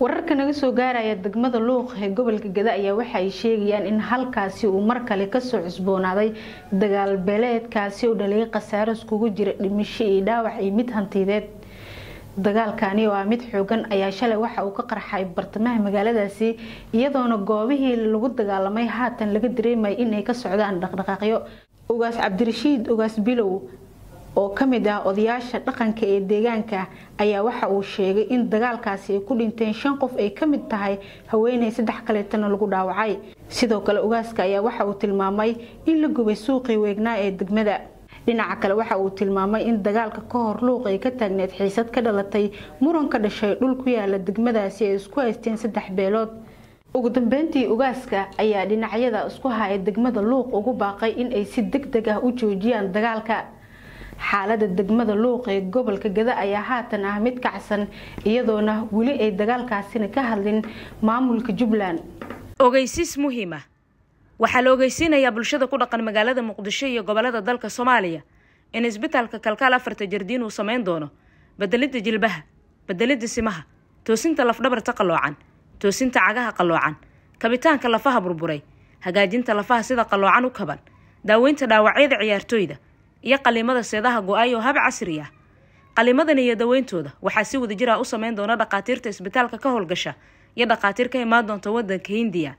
wararka naga soo gaaraya degmada luuq ee gobolka gada ayaa waxa ay sheegayaan in halkaasi uu mar kale kasoo cusboonaaday dagaal beeleedkaasi oo dhaliyay khasaare iskugu jira dhimisho iyo dhaawac iyo mid hantideed dagaalkani oo ah mid xoogan ayaa shalay waxa uu ka qarxay bartamaha magaaladaasi iyadoona goobihii lagu dagaalamay haatan laga dareemaya inay ka socdaan dhaqdhaqaaqyo ugaas cabdirashiid ugaas bilow oo ka mid ah odayaasha dhaqanka ee deegaanka ayaa waxa uu sheegay in dagaalkaasi ay ku dhinteen shan qof ay ka mid tahay haweenay saddex kaleetana lagu dhaawacay sidoo kale ugaaska ayaa waxa uu tilmaamay in la gubay suuqii weegnaa ee degmada dhinaca kale waxa uu tilmaamay in dagaalka ka hor luuq ay ka taagneed xiisad ka dhalatay muran ka dhashay dhul ku yaala degmadaasi ay isku haysteen saddex beelood ugu dambeyntii ugaaska ayaa dhinacyada isku haya degmada luuq ugu baaqay in ay si deg deg ah u joojiyaan dagaalka xaalada degmada luuq ee gobolka gada ayaa haatan ah mid kacsan iyadoona weli ay dagaalkaasina ka hadlin maamulka jubbaland ogeysiis ah waxaa la ogeysiinayaa bulshada ku dhaqan magaalada muqdisho iyo gobolada dalka soomaaliya in isbitaalka kalkaal afarta jardiin uu samayn doono bedelidda jilbaha bedelidda simaha toosinta lafdhabarta qalloocan toosinta cagaha qalloocan kabitaanka lafaha burburay hagaajinta lafaha sida qalloocan u kaban daaweynta dhaawacyada ciyaartooyda iyo qalimada seedaha go-aayo hab casri ah qalimadan iyo daweyntooda waxaa si wada jir ah u samayn doona dhakhaatiirta isbitaalka ka howlgasha iyo dhakhaatiir ka imaan doonta wadanka hindiya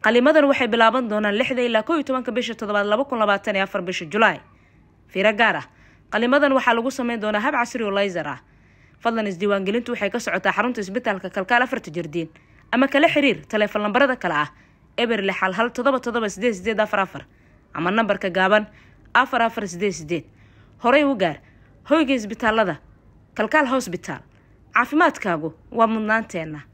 qalimadan waxay bilaaban doonaan lixda ilaa koo iyo tobanka bisha toddobaad laba kun labaatan iyo afar bisha julaay fiiro gaar ah qalimadan waxaa lagu samayn doonaa hab casri oo layser ah fadlan isdiiwaangelintu waxay ka socotaa xarunta isbitaalka kalkaal afarta jardiin ama kala xiriir taleefon lambarada kale ah eberle xal hal todoba todoba sideed sideed afar afar ama nambarka gaaban afar afar sideed sideed horey u gaar hoyga isbitaalada kalkaal hosbitaal caafimaadkaagu waa mudnaanteenna